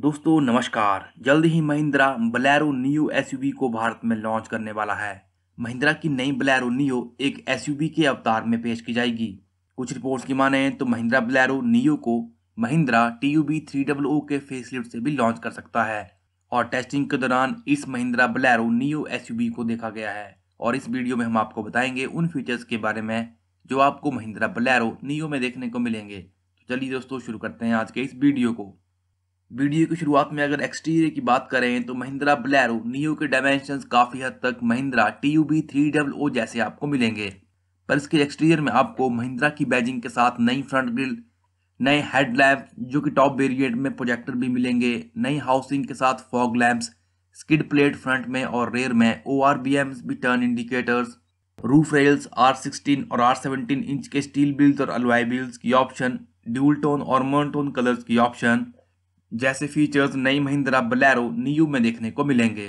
दोस्तों नमस्कार जल्द ही महिंद्रा बलैरो नियो एसयूवी को भारत में लॉन्च करने वाला है महिंद्रा की नई बलैरो नियो एक एसयूवी के अवतार में पेश की जाएगी कुछ रिपोर्ट्स की माने तो महिंद्रा बलैरो नियो को Mahindra T U V three W O के फेसलिफ्ट से भी लॉन्च कर सकता है और टेस्टिंग के दौरान इस महिंद्रा बलैरो नियो एसयूवी को देखा गया है और इस वीडियो में हम आपको बताएंगे उन फीचर्स के बारे में जो आपको महिंद्रा बलैरो नियो में देखने को मिलेंगे तो चलिए दोस्तों शुरू करते हैं आज के इस वीडियो को वीडियो की शुरुआत में अगर एक्सटीरियर की बात करें तो महिंद्रा ब्लैरो नियो के डायमेंशन काफ़ी हद तक Mahindra T U V three double O जैसे आपको मिलेंगे पर इसके एक्सटीरियर में आपको महिंद्रा की बैजिंग के साथ नई फ्रंट ग्रिल नए हेड लैम्प जो कि टॉप वेरिएंट में प्रोजेक्टर भी मिलेंगे नई हाउसिंग के साथ fog lamps skid plate front में और रेयर में ओ आर बी एम्स भी turn indicators roof rails R sixteen और आर सेवनटीन इंच के स्टील बिल्स और अलवाई बिल्स की ऑप्शन ड्यूल टोन और मर्न टोन कलर्स की ऑप्शन जैसे फीचर्स नई महिंद्रा बलैरो न्यू में देखने को मिलेंगे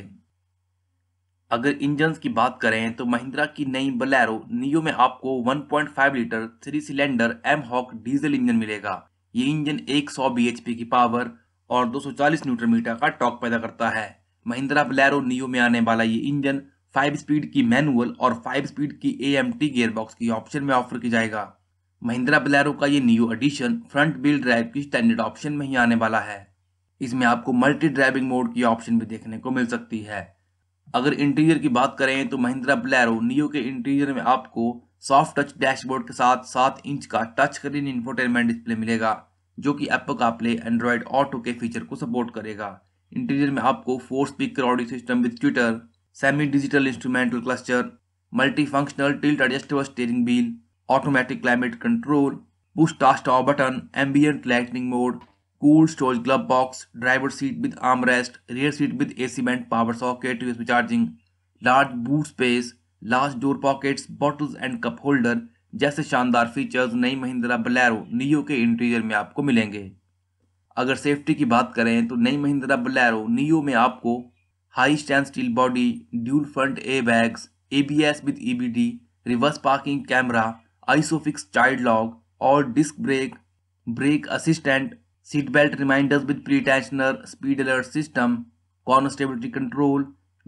अगर इंजन की बात करें तो महिंद्रा की नई बलैरो न्यू में आपको 1.5 litre three cylinder M Hawk diesel engine मिलेगा ये इंजन 100 सौ की पावर और 240 न्यूटन मीटर का टॉक पैदा करता है महिंद्रा बलैरो न्यू में आने वाला ये इंजन 5 स्पीड की मैनुअल और 5 स्पीड की ए एम टी गेयरबॉक्स की ऑप्शन में ऑफर की जाएगा महिंद्रा बलैरो का ये new edition front wheel drive की स्टैंडर्ड ऑप्शन में ही आने वाला है इसमें आपको मल्टी ड्राइविंग मोड की ऑप्शन भी देखने को मिल सकती है अगर इंटीरियर की बात करें तो महिंद्रा बलैरो नियो के इंटीरियर में आपको सॉफ्ट टच डैशबोर्ड के साथ सात इंच का टच स्क्रीन इंफोटेनमेंट डिस्प्ले मिलेगा जो कि एप्पल का प्ले एंड्रॉयड ऑटो के फीचर को सपोर्ट करेगा इंटीरियर में आपको four speaker audio system with tweeter semi digital instrumental cluster multi functional tilt adjustable steering wheel automatic climate control push start off button ambient lightning mode cool storage glove box driver seat with arm rest rear seat with A C power socket USB charging large boot space large door pockets bottles and cup holder जैसे शानदार features नई Mahindra Bolero Neo के interior में आपको मिलेंगे अगर safety की बात करें तो नई महिंद्रा बलैरो नियो में आपको high stand steel body dual front airbags A B S with E B D reverse parking camera isofix child lock और disc brake brake assistant seat belt reminders with pre-tensioner, speed alert system, stability control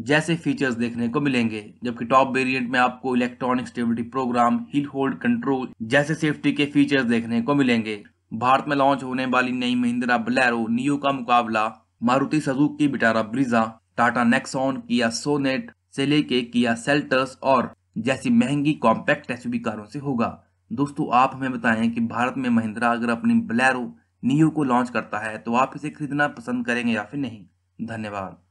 जैसे features देखने को मिलेंगे जबकि top variant में आपको electronic stability program hill hold control जैसे safety के फीचर्स देखने को मिलेंगे भारत में लॉन्च होने वाली नई महिंद्रा बलैरो नियो का मुकाबला मारुति सजूक की Vitara Brezza Tata Nexon Kia Sonet से लेके किया सेल्टस और जैसी महंगी कॉम्पैक्ट एसयूवी कारों से होगा दोस्तों आप हमें बताएं कि भारत में महिंद्रा अगर अपनी ब्लैरो नियो को लॉन्च करता है तो आप इसे खरीदना पसंद करेंगे या फिर नहीं धन्यवाद